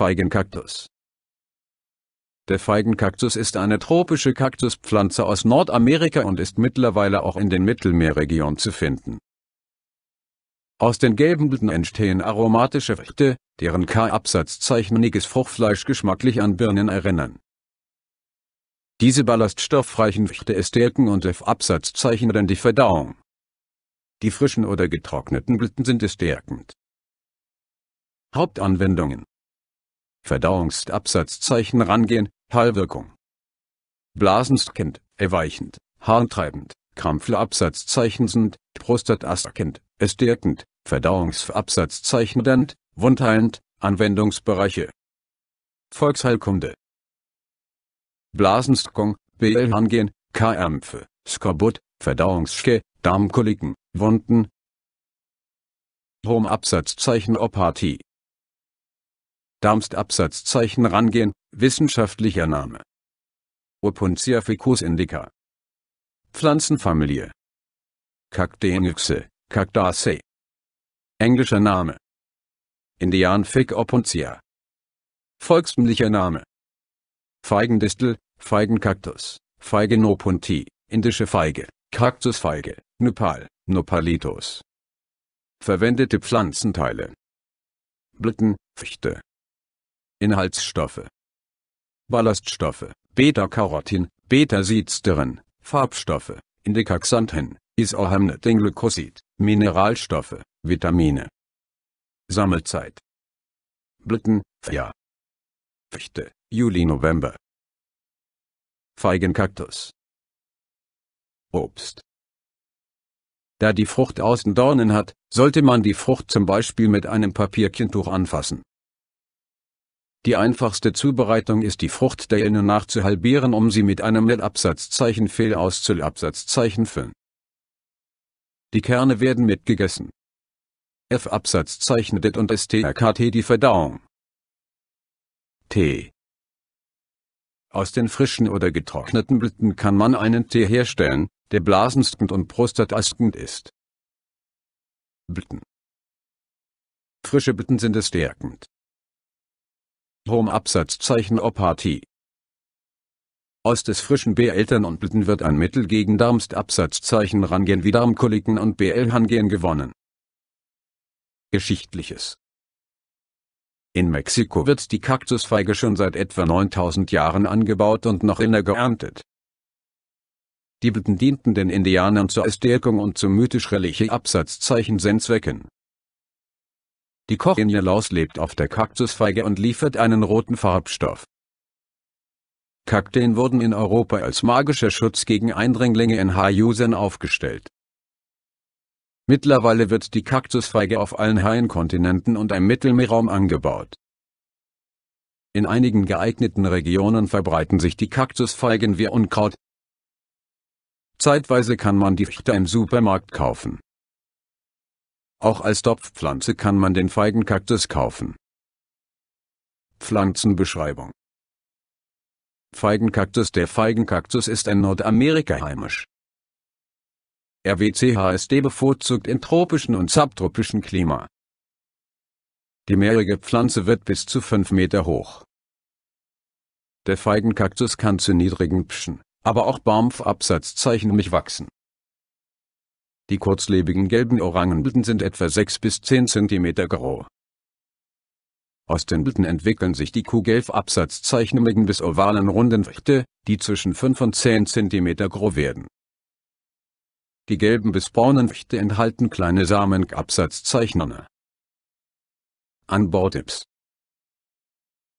Feigenkaktus. Der Feigenkaktus ist eine tropische Kaktuspflanze aus Nordamerika und ist mittlerweile auch in den Mittelmeerregionen zu finden. Aus den gelben Blüten entstehen aromatische Früchte, deren K-Absatz zeichniges Fruchtfleisch geschmacklich an Birnen erinnern. Diese ballaststoffreichen Früchte stärken und F-Absatz zeichnen die Verdauung. Die frischen oder getrockneten Blüten sind stärkend. Hauptanwendungen Verdauungsabsatzzeichen rangehen, Heilwirkung. Blasenskind, erweichend, harntreibend, Krampfleabsatzzeichen sind, Prostatastkind, estirkend, Verdauungsabsatzzeichen dent, wundheilend, Anwendungsbereiche. Volksheilkunde. Blasenskung, BL angehen, Kärmpfe, Skorbut, Verdauungsschke, Darmkoliken, Wunden. Homabsatzzeichen Opathie, Darmst Absatzzeichen rangehen, wissenschaftlicher Name. Opuntia ficus indica. Pflanzenfamilie. Cactaenyxe, Cactaceae. Englischer Name. Indian Indianfig opuntia. Volkstümlicher Name. Feigendistel, Feigenkaktus, Feigenopunti, indische Feige, Kaktusfeige, Nepal, Nopalitos. Verwendete Pflanzenteile. Blüten, Fichte, Inhaltsstoffe Ballaststoffe Beta-Carotin, Beta-Sitsteren, Farbstoffe, Indicaxanthin, Isohamnethenglycosid, Mineralstoffe, Vitamine. Sammelzeit Blüten, Fjahr Fichte, Juli-November Feigenkaktus Obst Da die Frucht außen Dornen hat, sollte man die Frucht zum Beispiel mit einem Papierchentuch anfassen. Die einfachste Zubereitung ist die Frucht der innen nachzuhalbieren, um sie mit einem L-Absatzzeichen Fehl auszul Absatzzeichen füllen. Die Kerne werden mitgegessen. F Absatzzeichen det und STRKT die Verdauung. T. Aus den frischen oder getrockneten Blüten kann man einen Tee herstellen, der blasenstkend und prostatastkend ist. Blüten. Frische Blüten sind es stärkend. Home Absatzzeichen Opati. Aus des frischen B-Eltern und Blüten wird ein Mittel gegen Darmst Absatzzeichen Rangen wie Darmkoliken und BL-Hangen gewonnen. Geschichtliches in Mexiko wird die Kaktusfeige schon seit etwa 9000 Jahren angebaut und noch immer geerntet. Die Blüten dienten den Indianern zur Erstärkung und zum mythisch-religiösen Absatzzeichen Sinn die Cochinie Laus lebt auf der Kaktusfeige und liefert einen roten Farbstoff. Kakteen wurden in Europa als magischer Schutz gegen Eindringlinge in Haiusen aufgestellt. Mittlerweile wird die Kaktusfeige auf allen Haienkontinenten und im Mittelmeerraum angebaut. In einigen geeigneten Regionen verbreiten sich die Kaktusfeigen wie Unkraut. Zeitweise kann man die Fichte im Supermarkt kaufen. Auch als Topfpflanze kann man den Feigenkaktus kaufen. Pflanzenbeschreibung Feigenkaktus Der Feigenkaktus ist in Nordamerika heimisch. RWCHSD bevorzugt in tropischen und subtropischen Klima. Die mehrige Pflanze wird bis zu 5 Meter hoch. Der Feigenkaktus kann zu niedrigen Pschen, aber auch Baumf-Absatzzeichen mich wachsen. Die kurzlebigen gelben Orangenblüten sind etwa 6 bis 10 cm groß. Aus den Blüten entwickeln sich die kugelf absatzzeichnigen bis ovalen runden Früchte, die zwischen 5 und 10 cm groß werden. Die gelben bis braunen Früchte enthalten kleine Samenabsatzzeichnungen. Anbautipps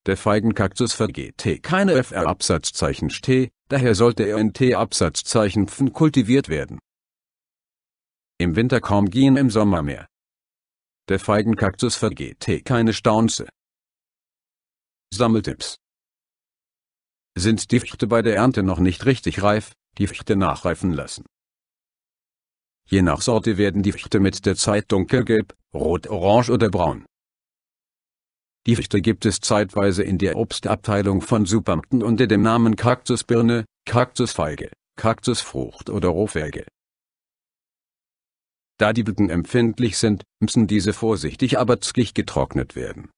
Der Feigenkaktus vergeht keine FR-Absatzzeichen T, daher sollte er in T-Absatzzeichen kultiviert werden. Im Winter kaum gehen im Sommer mehr. Der Feigenkaktus vergeht eh keine Staunze. Sammeltipps. Sind die Fichte bei der Ernte noch nicht richtig reif, die Fichte nachreifen lassen. Je nach Sorte werden die Fichte mit der Zeit dunkelgelb, rot, orange oder braun. Die Fichte gibt es zeitweise in der Obstabteilung von Supermärkten unter dem Namen Kaktusbirne, Kaktusfeige, Kaktusfrucht oder Rohfeige. Da die Blüten empfindlich sind, müssen diese vorsichtig aber zügig getrocknet werden